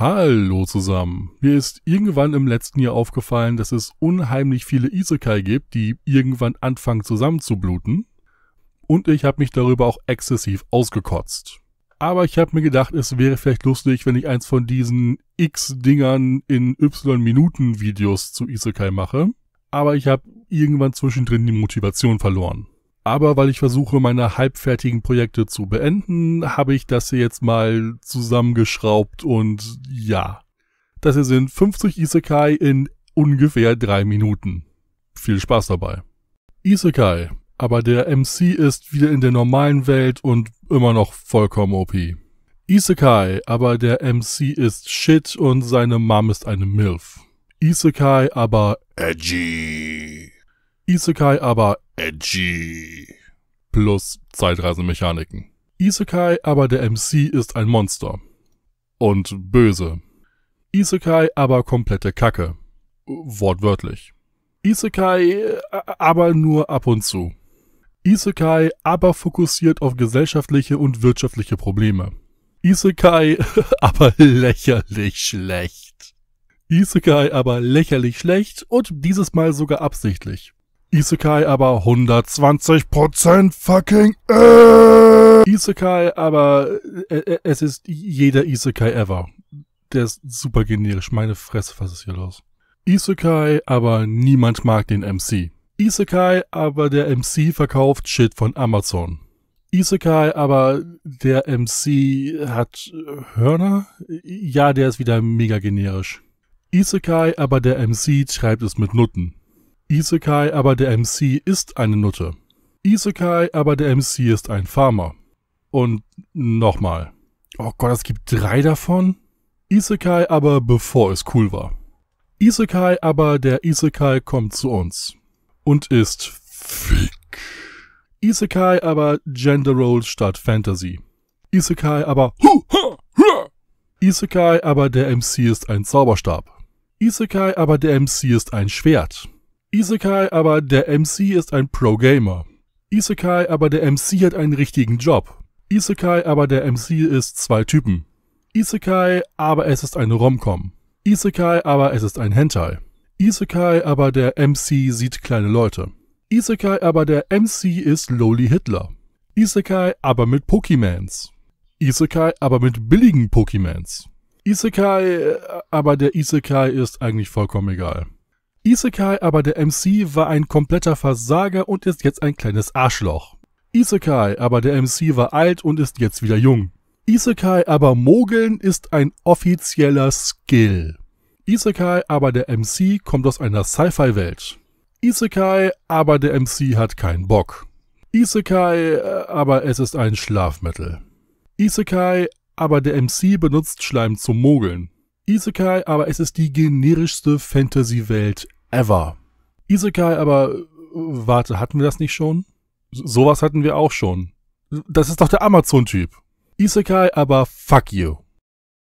Hallo zusammen. Mir ist irgendwann im letzten Jahr aufgefallen, dass es unheimlich viele Isekai gibt, die irgendwann anfangen zusammenzubluten. Und ich habe mich darüber auch exzessiv ausgekotzt. Aber ich habe mir gedacht, es wäre vielleicht lustig, wenn ich eins von diesen X-Dingern in Y-Minuten-Videos zu Isekai mache. Aber ich habe irgendwann zwischendrin die Motivation verloren. Aber weil ich versuche, meine halbfertigen Projekte zu beenden, habe ich das hier jetzt mal zusammengeschraubt und ja. Das hier sind 50 Isekai in ungefähr drei Minuten. Viel Spaß dabei. Isekai, aber der MC ist wieder in der normalen Welt und immer noch vollkommen OP. Isekai, aber der MC ist shit und seine Mom ist eine MILF. Isekai, aber edgy. Isekai, aber Edgy. Plus Zeitreisemechaniken. Isekai, aber der MC ist ein Monster. Und böse. Isekai, aber komplette Kacke. Wortwörtlich. Isekai, aber nur ab und zu. Isekai, aber fokussiert auf gesellschaftliche und wirtschaftliche Probleme. Isekai, aber lächerlich schlecht. Isekai, aber lächerlich schlecht und dieses Mal sogar absichtlich. Isekai aber 120% fucking äh. Isekai, aber äh, äh, es ist jeder Isekai ever. Der ist super generisch. Meine Fresse, was ist hier los? Isekai, aber niemand mag den MC. Isekai, aber der MC verkauft Shit von Amazon. Isekai, aber der MC hat Hörner? Ja, der ist wieder mega generisch. Isekai, aber der MC schreibt es mit Nutten. Isekai, aber der MC ist eine Nutte. Isekai, aber der MC ist ein Farmer. Und nochmal. Oh Gott, es gibt drei davon? Isekai aber bevor es cool war. Isekai aber der Isekai kommt zu uns. Und ist fick. Isekai aber Gender Roles statt Fantasy. Isekai aber hu, ha, ha. Isekai aber der MC ist ein Zauberstab. Isekai aber der MC ist ein Schwert. Isekai aber der MC ist ein Pro-Gamer. Isekai aber der MC hat einen richtigen Job. Isekai aber der MC ist zwei Typen. Isekai aber es ist eine Romcom. Isekai aber es ist ein Hentai. Isekai aber der MC sieht kleine Leute. Isekai aber der MC ist Loli Hitler. Isekai aber mit Pokémans. Isekai aber mit billigen Pokémans. Isekai äh, aber der Isekai ist eigentlich vollkommen egal. Isekai, aber der MC war ein kompletter Versager und ist jetzt ein kleines Arschloch. Isekai, aber der MC war alt und ist jetzt wieder jung. Isekai, aber Mogeln ist ein offizieller Skill. Isekai, aber der MC kommt aus einer Sci-Fi-Welt. Isekai, aber der MC hat keinen Bock. Isekai, aber es ist ein Schlafmittel. Isekai, aber der MC benutzt Schleim zum Mogeln. Isekai, aber es ist die generischste Fantasy-Welt ever. Isekai, aber äh, warte, hatten wir das nicht schon? Sowas hatten wir auch schon. Das ist doch der Amazon-Typ. Isekai, aber fuck you.